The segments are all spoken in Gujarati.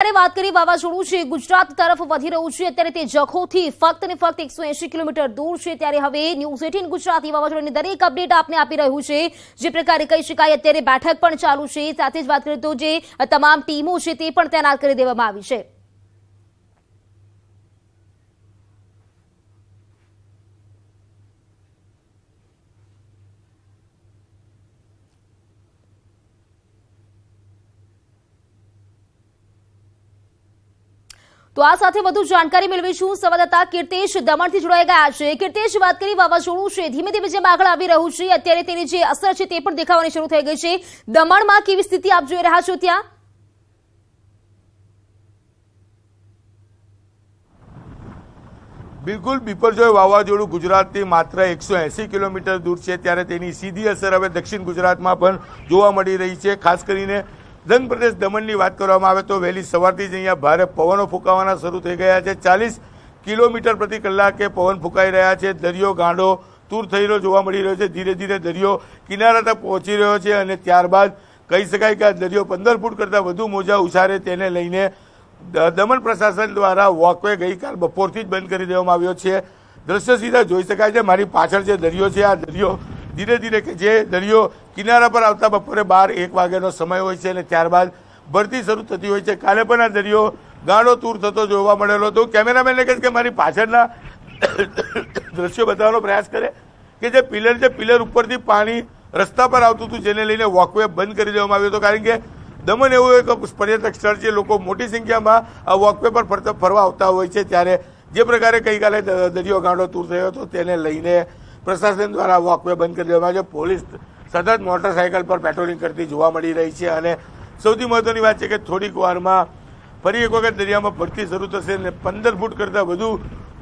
ત્યારે વાત કરી વાવાઝોડું છે ગુજરાત તરફ વધી રહ્યું છે અત્યારે તે જખોથી ફક્ત ને ફક્ત એકસો કિલોમીટર દૂર છે ત્યારે હવે ન્યૂઝ એટીન ગુજરાતી વાવાઝોડાની દરેક અપડેટ આપને આપી રહ્યું છે જે પ્રકારે કહી શકાય અત્યારે બેઠક પણ ચાલુ છે સાથે જ વાત કરીએ તો જે તમામ ટીમો છે તે પણ તૈનાત કરી દેવામાં આવી છે તો આ સાથે વધુ જાણકારી મેળવીશું સંવાદદાતા કીર્તેશ દમણથી જોડાઈ ગયા છે કીર્તેશ વાત કરી વાવાઝોડું છે ધીમે ધીમે જેમ આગળ આવી રહ્યું છે અત્યારે તેની જે અસર છે તે પણ દેખાવાની શરૂ થઈ ગઈ છે દમણમાં કેવી સ્થિતિ આપ જોઈ રહ્યા છો ત્યાં બિલકુલ બિપરજોય વાવાઝોડું ગુજરાતથી માત્ર એકસો એંસી કિલોમીટર દૂર છે ત્યારે તેની સીધી અસર હવે દક્ષિણ ગુજરાતમાં પણ જોવા મળી રહી છે ખાસ કરીને ધન પ્રદેશ દમણની વાત કરવામાં આવે તો વહેલી સવારથી જ અહીંયા ભારે પવનો ફૂંકાવાના શરૂ થઈ ગયા છે ચાલીસ કિલોમીટર પ્રતિ કલાકે પવન ફૂંકાઈ રહ્યા છે દરિયો ગાંડો તૂર થઈ રહ્યો જોવા મળી રહ્યો છે ધીરે ધીરે દરિયો કિનારા તક પહોંચી રહ્યો છે અને ત્યારબાદ કહી શકાય કે આ દરિયો પંદર ફૂટ કરતાં વધુ મોજા ઉછારે તેને લઈને દમણ પ્રશાસન દ્વારા વોકવે ગઈકાલ બપોરથી જ બંધ કરી દેવામાં આવ્યો છે દ્રશ્ય સીધા જોઈ શકાય છે મારી પાછળ જે દરિયો છે આ દરિયો ધીરે ધીરે કે જે દરિયો કિનારા પર આવતા બપોરે બાર એક વાગ્યાનો સમય હોય છે અને ત્યારબાદ ભરતી શરૂ થતી હોય છે કાલે પણ આ દરિયો ગાળો તૂર થતો જોવા મળેલો હતો કેમેરામેને કહે કે મારી પાછળના દ્રશ્યો બતાવવાનો પ્રયાસ કરે કે જે પિલર છે પિલર ઉપરથી પાણી રસ્તા પર આવતું હતું જેને લઈને વોકવે બંધ કરી દેવામાં આવ્યો હતો કારણ કે દમણ એવું એક પર્યટક સ્થળ છે લોકો મોટી સંખ્યામાં આ વોકવે પર ફરવા આવતા હોય છે ત્યારે જે પ્રકારે ગઈકાલે દરિયો ગાંડો તૂર થયો હતો તેને લઈને પ્રશાસન દ્વારા વોકવે બંધ કરી દેવામાં આવ્યો પોલીસ સતત મોટરસાઇકલ પર પેટ્રોલિંગ કરતી જોવા મળી રહી છે અને સૌથી મહત્ત્વની વાત છે કે થોડીક વારમાં ફરી એક વખત દરિયામાં ભરતી શરૂ થશે અને પંદર ફૂટ કરતાં વધુ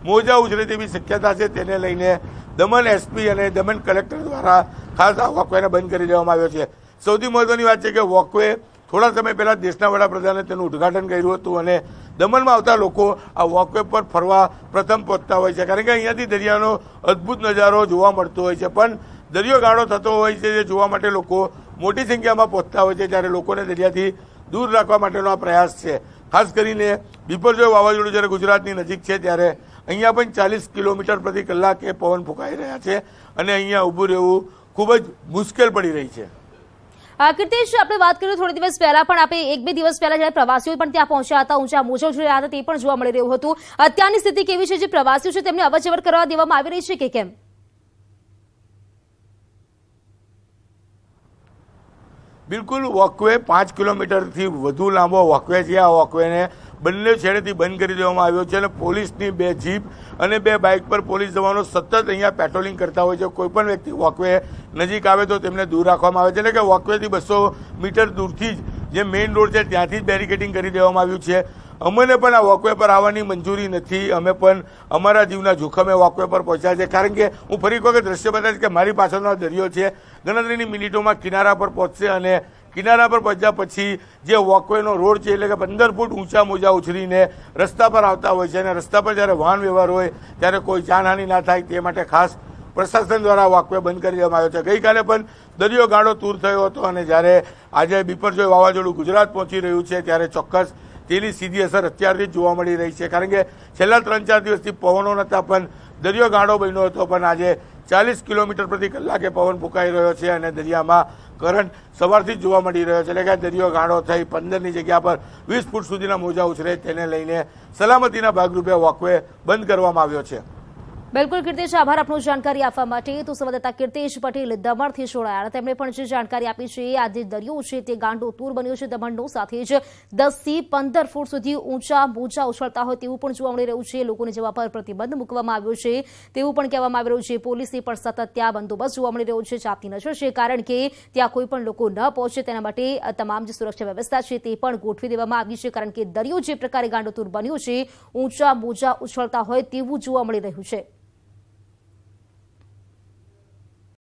મોજા ઉછરે તેવી શક્યતા છે તેને લઈને દમણ એસપી અને દમણ કલેક્ટર દ્વારા ખાસ આ વોકવેને બંધ કરી દેવામાં આવ્યો છે સૌથી મહત્ત્વની વાત છે કે વોકવે થોડા સમય પહેલાં દેશના વડાપ્રધાને તેનું ઉદ્ઘાટન કર્યું હતું અને દમણમાં આવતા લોકો આ વોકવે પર ફરવા પ્રથમ પહોંચતા હોય છે કારણ કે અહીંયાથી દરિયાનો અદ્ભુત નજારો જોવા મળતો હોય છે પણ દરિયો થતો હોય છે જે જોવા માટે લોકો મોટી સંખ્યામાં પહોંચતા હોય છે ત્યારે લોકોને દરિયાથી દૂર રાખવા માટેનો આ પ્રયાસ છે ખાસ કરીને બિપરજોય વાવાઝોડું જ્યારે ગુજરાતની નજીક છે ત્યારે અહીંયા પણ ચાલીસ કિલોમીટર પ્રતિ કલાકે પવન ફૂંકાઈ રહ્યા છે અને અહીંયા ઊભું રહેવું ખૂબ જ મુશ્કેલ પડી રહી છે કીર્તિશ આપણે વાત કરી થોડા દિવસ પહેલા પણ આપણે એક બે દિવસ પહેલા જ્યારે પ્રવાસીઓ પણ ત્યાં પહોંચ્યા હતા ઊંચા મોજો જોઈ રહ્યા હતા તે પણ જોવા મળી રહ્યું હતું અત્યારની સ્થિતિ કેવી છે જે પ્રવાસીઓ છે તેમને અવરજવર કરવા દેવામાં આવી રહી છે કે કેમ બિલકુલ વોકવે પાંચ કિલોમીટરથી વધુ લાંબો વોકવે છે આ વોકવેને બંને છેડેથી બંધ કરી દેવામાં આવ્યો છે અને પોલીસની બે જીપ અને બે બાઇક પર પોલીસ જવાનો સતત અહીંયા પેટ્રોલિંગ કરતા હોય છે કોઈપણ વ્યક્તિ વોકવે નજીક આવે તો તેમને દૂર રાખવામાં આવે છે એટલે કે વોકવેથી બસો મીટર દૂરથી જ જે મેઇન રોડ છે ત્યાંથી જ બેરિકેડિંગ કરી દેવામાં આવ્યું છે અમને પણ આ વોકવે પર આવવાની મંજૂરી નથી અમે પણ અમારા જીવના જોખમે વોકવે પર પહોંચ્યા છે કારણ કે હું ફરી વખત દ્રશ્ય બતાવીશ કે મારી પાછળનો દરિયો છે ગણતરીની મિનિટોમાં કિનારા પર પહોંચશે અને કિનારા પર પહોંચ્યા પછી જે વોકવેનો રોડ છે એટલે કે પંદર ફૂટ ઊંચા મોજા ઉછરીને રસ્તા પર આવતા હોય છે અને રસ્તા પર જ્યારે વાહન વ્યવહાર હોય ત્યારે કોઈ જાનહાનિ ના થાય તે માટે ખાસ પ્રશાસન દ્વારા વાકવે બંધ કરી દેવામાં આવ્યો છે ગઈકાલે પણ દરિયો ગાળો તૂર થયો હતો અને જ્યારે આજે બિપરજોય વાવાઝોડું ગુજરાત પહોંચી રહ્યું છે ત્યારે ચોક્કસ તેની સીધી અસર અત્યારથી જોવા મળી રહી છે કારણ કે છેલ્લા ત્રણ ચાર દિવસથી પવનો નહોતા પણ દરિયો ગાઢો બન્યો હતો પણ આજે ચાલીસ કિલોમીટર પ્રતિ કલાકે પવન ફૂંકાઈ રહ્યો છે અને દરિયામાં કરંટ સવારથી જોવા મળી રહ્યો છે એટલે કે દરિયો ગાઢો થઈ પંદરની જગ્યા પર વીસ ફૂટ સુધીના મોજા ઉછરે તેને લઈને સલામતીના ભાગરૂપે વોકવે બંધ કરવામાં આવ્યો છે બિલકુલ કીર્તેશ આભાર આપણું જાણકારી આપવા માટે તો સંવાદદાતા કીર્તેશ પટેલ દમણથી જોડાયા તેમણે પણ જે જાણકારી આપી છે આ જે દરિયો છે તે ગાંડો તૂર બન્યો છે દમણનો સાથે જ દસથી પંદર ફૂટ સુધી ઊંચા મોજા ઉછળતા હોય તેવું પણ જોવા મળી રહ્યું છે લોકોને જવા પર પ્રતિબંધ મૂકવામાં આવ્યો છે તેવું પણ કહેવામાં આવી રહ્યું છે પોલીસે પણ સતત ત્યાં બંદોબસ્ત જોવા મળી રહ્યો છે ચાપતી નજર છે કારણ કે ત્યાં કોઈ પણ લોકો ન પહોંચે તેના માટે તમામ જે સુરક્ષા વ્યવસ્થા છે તે પણ ગોઠવી દેવામાં આવી છે કારણ કે દરિયો જે પ્રકારે ગાંડો તૂર બન્યો છે ઊંચા મોજા ઉછળતા હોય તેવું જોવા મળી રહ્યું છે